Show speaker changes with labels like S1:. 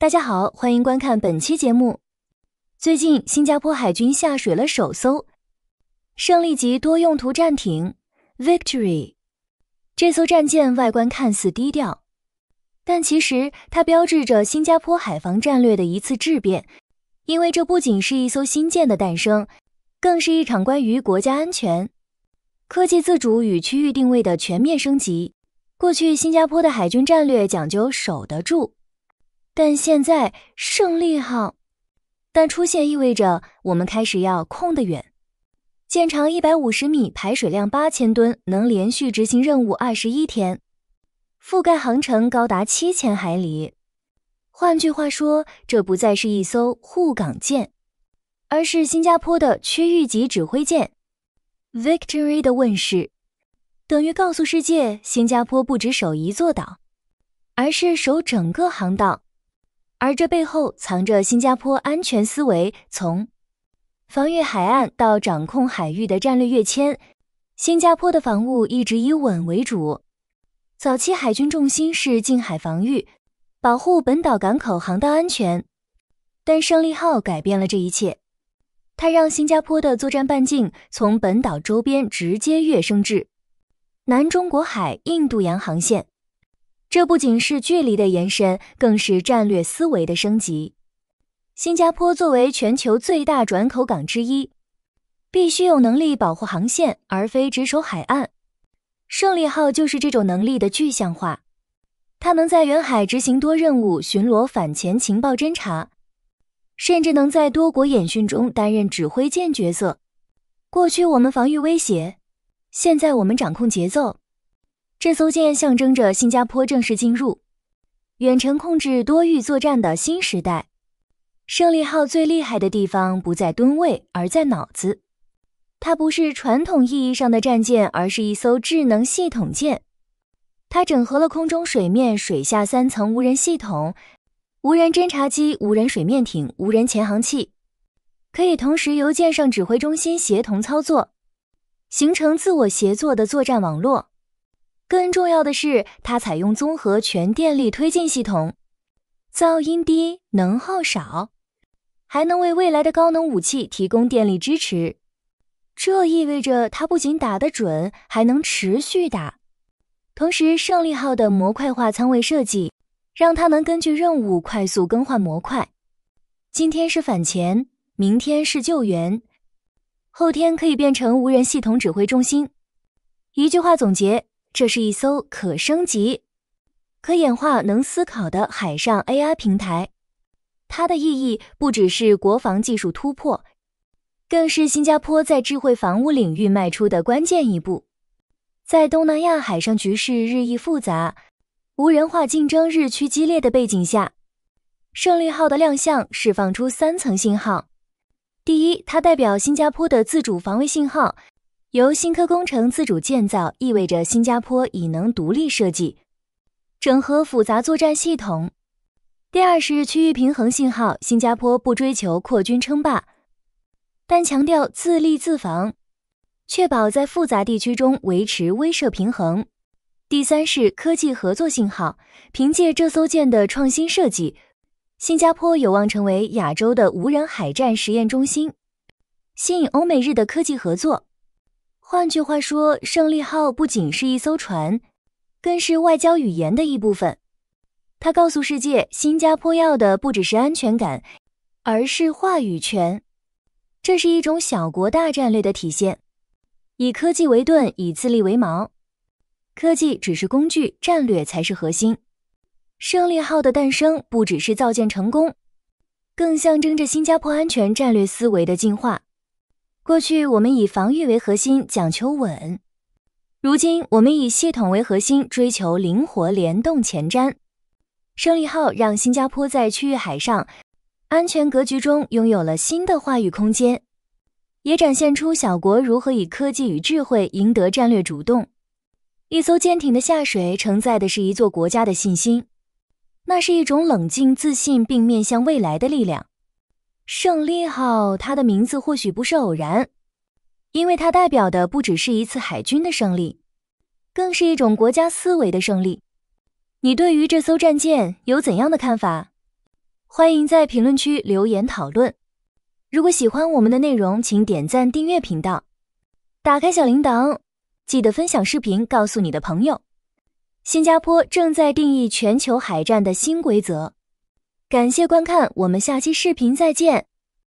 S1: 大家好，欢迎观看本期节目。最近，新加坡海军下水了首艘胜利级多用途战艇 “Victory”。这艘战舰外观看似低调，但其实它标志着新加坡海防战略的一次质变。因为这不仅是一艘新舰的诞生，更是一场关于国家安全、科技自主与区域定位的全面升级。过去，新加坡的海军战略讲究守得住。但现在胜利号，但出现意味着我们开始要控得远，舰长一百五十米，排水量八千吨，能连续执行任务二十一天，覆盖航程高达七千海里。换句话说，这不再是一艘护港舰，而是新加坡的区域级指挥舰。Victory 的问世，等于告诉世界，新加坡不只守一座岛，而是守整个航道。而这背后藏着新加坡安全思维从防御海岸到掌控海域的战略跃迁。新加坡的防务一直以稳为主，早期海军重心是近海防御，保护本岛港口航道安全。但胜利号改变了这一切，它让新加坡的作战半径从本岛周边直接跃升至南中国海、印度洋航线。这不仅是距离的延伸，更是战略思维的升级。新加坡作为全球最大转口港之一，必须有能力保护航线，而非值守海岸。胜利号就是这种能力的具象化。它能在远海执行多任务巡逻、反潜、情报侦察，甚至能在多国演训中担任指挥舰角色。过去我们防御威胁，现在我们掌控节奏。这艘舰象征着新加坡正式进入远程控制多域作战的新时代。胜利号最厉害的地方不在吨位，而在脑子。它不是传统意义上的战舰，而是一艘智能系统舰。它整合了空中、水面、水下三层无人系统，无人侦察机、无人水面艇、无人潜航器，可以同时由舰上指挥中心协同操作，形成自我协作的作战网络。更重要的是，它采用综合全电力推进系统，噪音低、能耗少，还能为未来的高能武器提供电力支持。这意味着它不仅打得准，还能持续打。同时，胜利号的模块化舱位设计，让它能根据任务快速更换模块。今天是反潜，明天是救援，后天可以变成无人系统指挥中心。一句话总结。这是一艘可升级、可演化、能思考的海上 AI 平台，它的意义不只是国防技术突破，更是新加坡在智慧防务领域迈出的关键一步。在东南亚海上局势日益复杂、无人化竞争日趋激烈的背景下，胜利号的亮相释放出三层信号：第一，它代表新加坡的自主防卫信号。由新科工程自主建造，意味着新加坡已能独立设计、整合复杂作战系统。第二是区域平衡信号，新加坡不追求扩军称霸，但强调自立自防，确保在复杂地区中维持威慑平衡。第三是科技合作信号，凭借这艘舰的创新设计，新加坡有望成为亚洲的无人海战实验中心，吸引欧美日的科技合作。换句话说，胜利号不仅是一艘船，更是外交语言的一部分。它告诉世界，新加坡要的不只是安全感，而是话语权。这是一种小国大战略的体现，以科技为盾，以自立为矛。科技只是工具，战略才是核心。胜利号的诞生，不只是造舰成功，更象征着新加坡安全战略思维的进化。过去我们以防御为核心，讲求稳；如今我们以系统为核心，追求灵活联动、前瞻。胜利号让新加坡在区域海上安全格局中拥有了新的话语空间，也展现出小国如何以科技与智慧赢得战略主动。一艘舰艇的下水，承载的是一座国家的信心，那是一种冷静、自信并面向未来的力量。胜利号，它的名字或许不是偶然，因为它代表的不只是一次海军的胜利，更是一种国家思维的胜利。你对于这艘战舰有怎样的看法？欢迎在评论区留言讨论。如果喜欢我们的内容，请点赞、订阅频道，打开小铃铛，记得分享视频，告诉你的朋友。新加坡正在定义全球海战的新规则。感谢观看，我们下期视频再见。